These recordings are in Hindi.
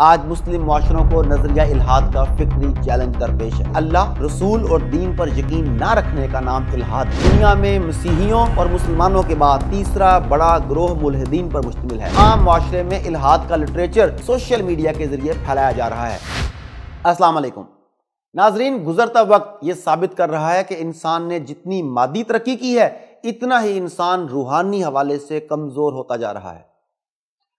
आज मुस्लिम माशरों को नजरिया इलाहाद का फिक्री चैलेंज दरपेश है अल्लाह रसूल और दीन पर यकीन न रखने का नाम इलाहाद दुनिया में मसीहियों और मुसलमानों के बाद तीसरा बड़ा ग्रोह मुलहदीन पर मुश्तमिल है आम माशरे में इलाहाद का लिटरेचर सोशल मीडिया के जरिए फैलाया जा रहा है असलकुम नाजरीन गुजरता वक्त ये साबित कर रहा है कि इंसान ने जितनी मादी तरक्की की है इतना ही इंसान रूहानी हवाले से कमज़ोर होता जा रहा है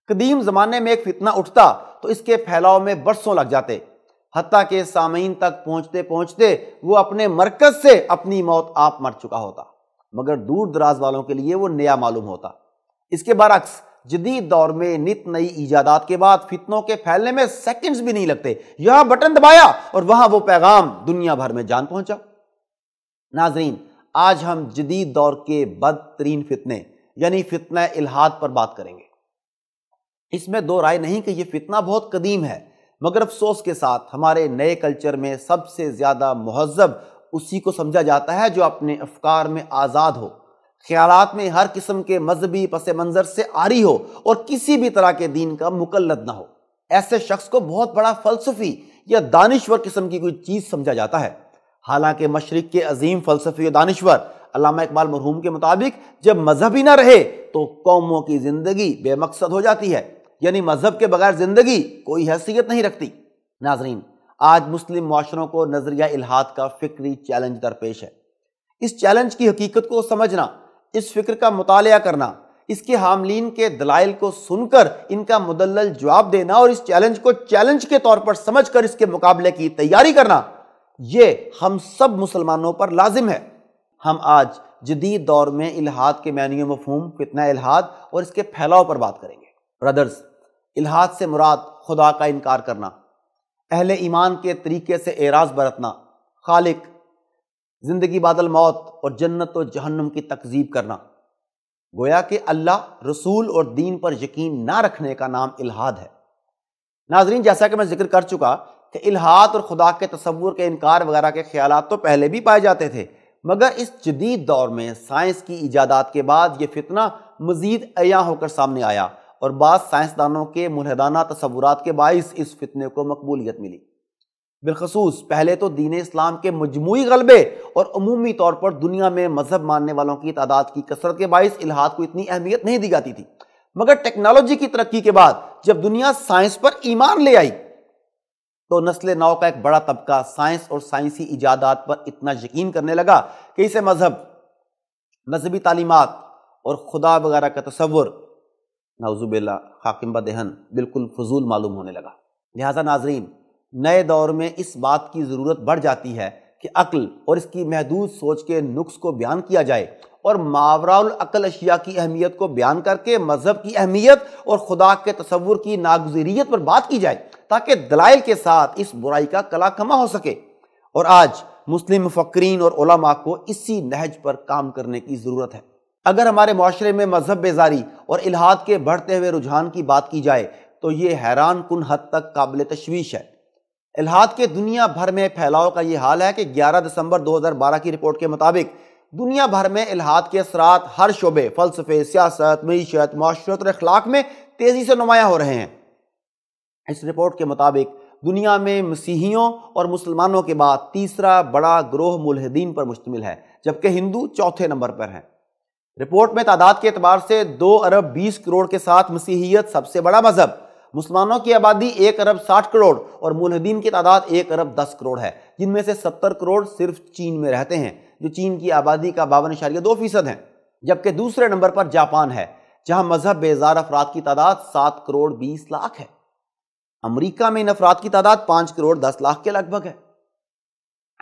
कदीम ज़माने में एक फितना उठता तो इसके फैलाव में बरसों लग जाते हती के सामीन तक पहुँचते पहुँचते वो अपने मरकज़ से अपनी मौत आप मर चुका होता मगर दूर दराज वालों के लिए वो नया मालूम होता इसके बरक्स जदीद दौर में नित नई ईजादात के बाद फितनों के फैलने में सेकेंड्स भी नहीं लगते यहां बटन दबाया और वहां वो पैगाम दुनिया भर में जान पहुंचा नाजरीन आज हम जदीद दौर के बदतरीन फितने यानी फितना इलाहाद पर बात करेंगे इसमें दो राय नहीं कि ये फितना बहुत कदीम है मगर अफसोस के साथ हमारे नए कल्चर में सबसे ज़्यादा महजब उसी को समझा जाता है जो अपने अफकार में आज़ाद हो ख्याल में हर किस्म के मजहबी पस मंज़र से आरी हो और किसी भी तरह के दीन का मुकलद ना हो ऐसे शख्स को बहुत बड़ा फलसफी या दानश्वर किस्म की कोई चीज़ समझा जाता है हालांकि मशरक़ के अजीम फलसफी और दानश्वर अलामा इकबाल मरहूम के मुताबिक जब मज़हबी ना रहे तो कौमों की ज़िंदगी बेमकसद हो जाती है यानी मजहब के बगैर ज़िंदगी कोई हैसियत नहीं रखती नाजरीन आज मुस्लिम माशरों को नजरिया इलाहाद का फ़िक्री चैलेंज दरपेश है इस चैलेंज की हकीकत को समझना इस फिक्र का मुताल करना इसके हामलीन के दलाइल को सुनकर इनका मुदल जवाब देना और इस चैलेंज को चैलेंज के तौर पर समझ कर इसके मुकाबले की तैयारी करना यह हम सब मुसलमानों पर लाजिम है हम आज जदीद दौर में इलाहाद के मैन्यू मफहम कितना इलाहाद और इसके फैलाव पर बात करेंगे ब्रदर्स इलाहाद से मुराद खुदा का इनकार करना अहल ईमान के तरीके से एराज बरतना खालिक ज़िंदगी बादल मौत और जन्नत और जहन्नम की तकजीब करना गोया कि अल्लाह रसूल और दीन पर यकीन ना रखने का नाम इलाहाद है नाजरीन जैसा कि मैं जिक्र कर चुका कि इलाहाद और खुदा के तस्वूर के इनकार वगैरह के ख्याल तो पहले भी पाए जाते थे मगर इस जदीद दौर में साइंस की ईजादात के बाद ये फितना मज़ीद अया होकर सामने आया और बाद साइंसदानों के मुलहदाना तस्वुरा के बायस इस फितने को मकबूलियत मिली बिलखसूस पहले तो दीन इस्लाम के मजमू गलबे और अमूमी तौर पर दुनिया में मजहब मानने वालों की तादाद की कसरत के बायस इलाहाद को इतनी अहमियत नहीं दी जाती थी मगर टेक्नोलॉजी की तरक्की के बाद जब दुनिया साइंस पर ईमान ले आई तो नस्ल नौ का एक बड़ा तबका साइंस और साइंसी ईजादात पर इतना यकीन करने लगा कि इसे मजहब मजहबी तालीमत और खुदा वगैरह का तस्वुर नाउजुबिल्ला हाकिम दहन बिल्कुल फजूल मालूम होने लगा लिहाजा नाजरीन नए दौर में इस बात की ज़रूरत बढ़ जाती है कि अक्ल और इसकी महदूद सोच के नुस्ख को बयान किया जाए और मावराकल अशिया की अहमियत को बयान करके मज़हब की अहमियत और खुदा के तस्वुर की नागजीरियत पर बात की जाए ताकि दलाइल के साथ इस बुराई का कला कमा हो सके और आज मुस्लिम फ़करीन और को इसी नहज पर काम करने की ज़रूरत है अगर हमारे माशरे में मजहब बेजारी और इलाहाद के बढ़ते हुए रुझान की बात की जाए तो ये हैरान कन हद तक काबिल तशवीश है इलाहाद के दुनिया भर में फैलाव का ये हाल है कि 11 दिसंबर 2012 की रिपोर्ट के मुताबिक दुनिया भर में इलाहाद के असरात हर शोबे फलसफे सियासत मीशत माशरत और अखलाक में तेज़ी से नुमाया हो रहे हैं इस रिपोर्ट के मुताबिक दुनिया में मसीहियों और मुसलमानों के बाद तीसरा बड़ा ग्रोह मुलहदीन पर मुश्तमिल है जबकि हिंदू चौथे नंबर पर हैं रिपोर्ट में तादाद के अतबार से दो अरब बीस करोड़ के साथ मसीहियत सबसे बड़ा मजहब मुसलमानों की आबादी एक अरब साठ करोड़ और मुलहदीन की तादाद एक अरब दस करोड़ है जिनमें से सत्तर करोड़ सिर्फ चीन में रहते हैं जो चीन की आबादी का बावन इशारिया दो फीसद है जबकि दूसरे नंबर पर जापान है जहां मजहब बेजार अफराद की तादाद सात करोड़ बीस लाख है अमरीका में इन अफराद की तादाद पांच करोड़ दस लाख के लगभग है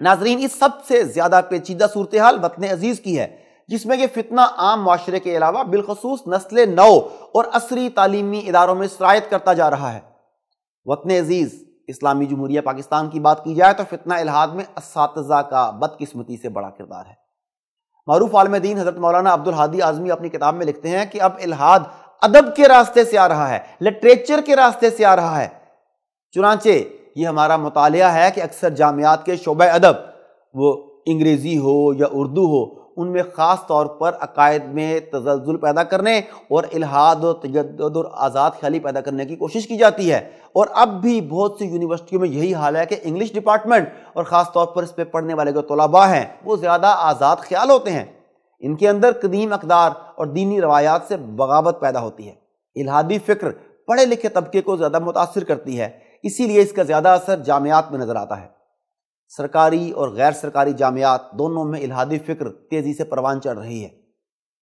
नाजरीन इस सबसे ज्यादा पेचीदा सूरत हाल वतन अजीज की है जिसमें यह फितना आम माशरे के अलावा बिलखसूस नस्ल नौ और असरी तालीमी इदारों में शरात करता जा रहा है वतन अजीज़ इस्लामी जमहूरिया पाकिस्तान की बात की जाए तो फितना इलाहाद में इस का बदकिस्मती से बड़ा किरदार है मरूफ आलम दीन हजरत मौलाना अब्दुल हादी आजमी अपनी किताब में लिखते हैं कि अब इलाहाद अदब के रास्ते से आ रहा है लिटरेचर के रास्ते से आ रहा है चुनाचे ये हमारा मुताल है कि अक्सर जामियात के शोब अदब वो अंग्रेज़ी हो या उर्दू हो उनमें ख़ास तौर पर अकायद में तजल पैदा करने और इलाहाद और तजद और आज़ाद ख्याली पैदा करने की कोशिश की जाती है और अब भी बहुत सी यूनिवर्सिटियों में यही हाल है कि इंग्लिश डिपार्टमेंट और ख़ास तौर पर इस पर पढ़ने वाले जो तलबा हैं वो ज़्यादा आज़ाद ख्याल होते हैं इनके अंदर कदीम अकदार और दीनी रवायात से बगावत पैदा होती है इलाहादी फ़िक्र पढ़े लिखे तबके को ज़्यादा मुतासर करती है इसीलिए इसका ज़्यादा असर जामियात में नज़र आता है सरकारी और गैर सरकारी जामियात दोनों में इलाहादी फ़िक्र तेज़ी से परवान चढ़ रही है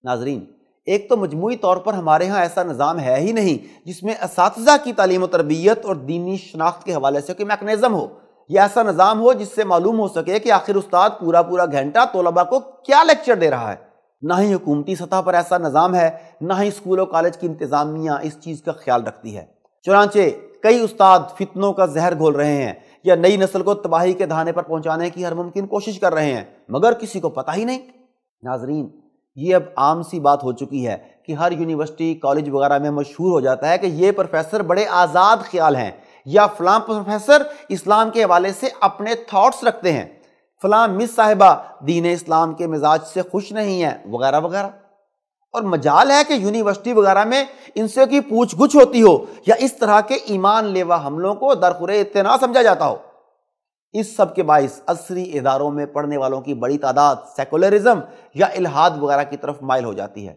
नाजरीन एक तो मजमू तौर पर हमारे यहाँ ऐसा निज़ाम है ही नहीं जिसमें इस की तालीम तरबियत और दीनी शनाख्त के हवाले से कोई मैकनिज़म हो या ऐसा निज़ाम हो जिससे मालूम हो सके कि आखिर उस्ताद पूरा पूरा घंटा तलबा को क्या लेक्चर दे रहा है ना ही हुकूमती सतह पर ऐसा निज़ाम है ना ही स्कूल और कॉलेज की इंतज़ामिया इस चीज़ का ख्याल रखती है चुनाचे कई उस्ताद फितनों का जहर घोल रहे हैं या नई नस्ल को तबाही के दहाने पर पहुंचाने की हर मुमकिन कोशिश कर रहे हैं मगर किसी को पता ही नहीं नाजरीन ये अब आम सी बात हो चुकी है कि हर यूनिवर्सिटी कॉलेज वगैरह में मशहूर हो जाता है कि ये प्रोफेसर बड़े आज़ाद ख्याल हैं या फ़लां प्रोफेसर इस्लाम के हवाले से अपने थाट्स रखते हैं फ़लां मिस साहिबा दीन इस्लाम के मिजाज से खुश नहीं है वगैरह वगैरह और मजाल है कि यूनिवर्सिटी वगैरह में इनसे की पूछ गुछ होती हो या इस तरह के ईमान लेवा हमलों को दरपुर इतना समझा जाता हो इस सब के बायस असरी इदारों में पढ़ने वालों की बड़ी तादाद सेकुलरिज्म या इलाहाद वगैरह की तरफ माइल हो जाती है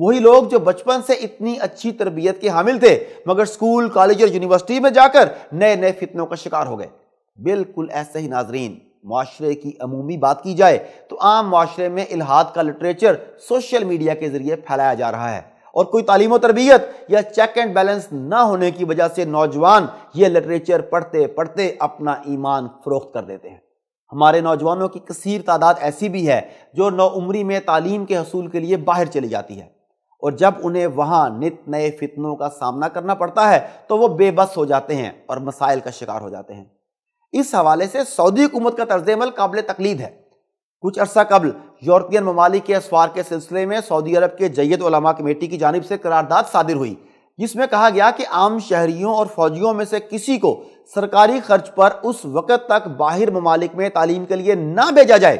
वही लोग जो बचपन से इतनी अच्छी तरबियत के हामिल थे मगर स्कूल कॉलेज और यूनिवर्सिटी में जाकर नए नए फितनों का शिकार हो गए बिल्कुल ऐसे ही नाजरीन माशरे की अमूमी बात की जाए तो आम माशरे में इलाहा का लिटरेचर सोशल मीडिया के जरिए फैलाया जा रहा है और कोई तालीम तरबियत या चेक एंड बैलेंस ना होने की वजह से नौजवान ये लिटरेचर पढ़ते पढ़ते अपना ईमान फरोख्त कर देते हैं हमारे नौजवानों की कसर तादाद ऐसी भी है जो नौ में तालीम के हसूल के लिए बाहर चली जाती है और जब उन्हें वहाँ नित नए फितनों का सामना करना पड़ता है तो वो बेबस हो जाते हैं और मसाइल का शिकार हो जाते हैं इस हवाले से सऊदी हुकूमत का तर्ज अमल काबिल तकलीद है कुछ अरसा कबल यूरोपियन ममालिक के असवार के सिलसिले में सऊदी अरब के जैत कमेटी की जानब से करारदाद सादिर हुई जिसमें कहा गया कि आम शहरीों और फौजियों में से किसी को सरकारी खर्च पर उस वक़्त तक बाहर ममालिक में तालीम के लिए ना भेजा जाए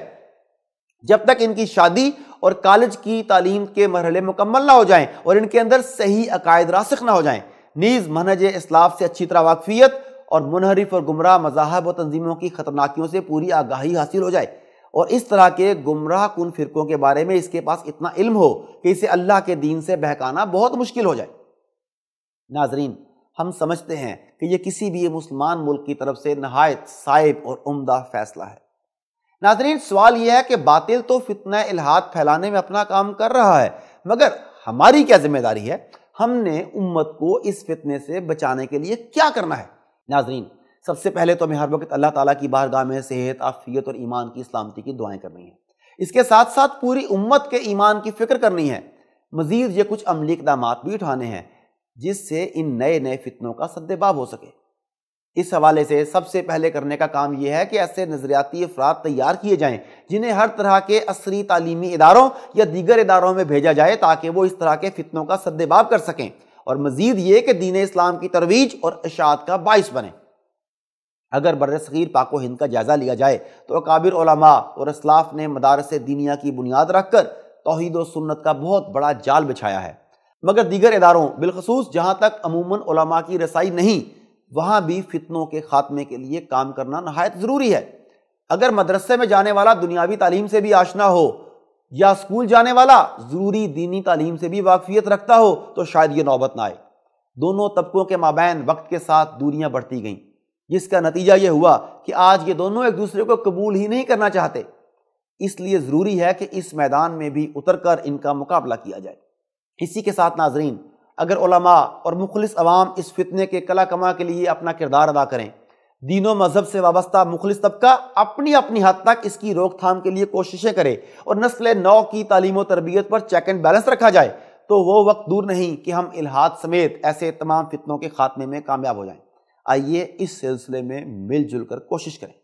जब तक इनकी शादी और कॉलेज की तालीम के मरहले मुकम्मल ना हो जाएं और इनके अंदर सही अकायद रासख ना हो जाएं नीज़ मनहज इसलाफ से अच्छी तरह वाकफियत और मुनहरफ और गुमराह मजाहब और तंजीमों की ख़तरनाकियों से पूरी आगाही हासिल हो जाए और इस तरह के गुमराह कन फ़िरक़ों के बारे में इसके पास इतना इल्म हो कि इसे अल्लाह के दीन से बहकाना बहुत मुश्किल हो जाए नाजरीन हम समझते हैं कि यह किसी भी मुसलमान मुल्क की तरफ से नहायत साइब और उमदा फैसला है नाजरीन सवाल यह है कि बातिल तो फितना इलाहात फैलाने में अपना काम कर रहा है मगर हमारी क्या जिम्मेदारी है हमने उम्मत को इस फितने से बचाने के लिए क्या करना है नाजरीन सबसे पहले तो हमें हर वक्त अल्लाह ताला की बारगाह में सेहत आफियत और ईमान की सलामती की दुआएं करनी है इसके साथ साथ पूरी उम्मत के ईमान की फ़िक्र करनी है मज़ीद ये कुछ अमली इकदाम भी उठाने हैं जिससे इन नए नए फितनों का सद्देबाब हो सके इस हवाले से सबसे पहले करने का काम यह है कि ऐसे नज़रियाती अफराद तैयार किए जाएं जिन्हें हर तरह के असरी तालीमी इदारों या दीगर इदारों में भेजा जाए ताकि वो इस तरह के फितनों का सद्देबाब कर सकें और मज़ीद ये कि दीन इस्लाम की तरवीज और अशात का बायस बने अगर बर सग़ीर पाको हिंद का जायज़ा लिया जाए तो अकाबिर और असलाफ ने मदारस दीनिया की बुनियाद रखकर तोहहीद तोहद व सुन्नत का बहुत बड़ा जाल बिछाया है मगर दीगर इदारों बिलखसूस जहाँ तक अमूमन की रसाई नहीं वहाँ भी फितनों के ख़ात्मे के लिए काम करना नहायत ज़रूरी है अगर मदरसे में जाने वाला दुनियावी तालीम से भी आशना हो या स्कूल जाने वाला ज़रूरी दीनी तालीम से भी वाकफियत रखता हो तो शायद ये नौबत ना आए दोनों तबकों के माबैन वक्त के साथ दूरियां बढ़ती गईं जिसका नतीजा ये हुआ कि आज ये दोनों एक दूसरे को कबूल ही नहीं करना चाहते इसलिए ज़रूरी है कि इस मैदान में भी उतर कर इनका मुकाबला किया जाए इसी के साथ नाजरीन अगर और मुखलिस अवाम इस फितने के कला कमा के लिए अपना किरदार अदा करें दीनों मजहब से वाबस्ता मुखलिस तबका अपनी अपनी हद तक इसकी रोकथाम के लिए कोशिशें करे और नस्ल नौ की तालीम तरबियत पर चेक एंड बैलेंस रखा जाए तो वो वक्त दूर नहीं कि हम इलाहाद समेत ऐसे तमाम फितनों के खात्मे में कामयाब हो जाएं आइए इस सिलसिले में मिलजुल कर कोशिश करें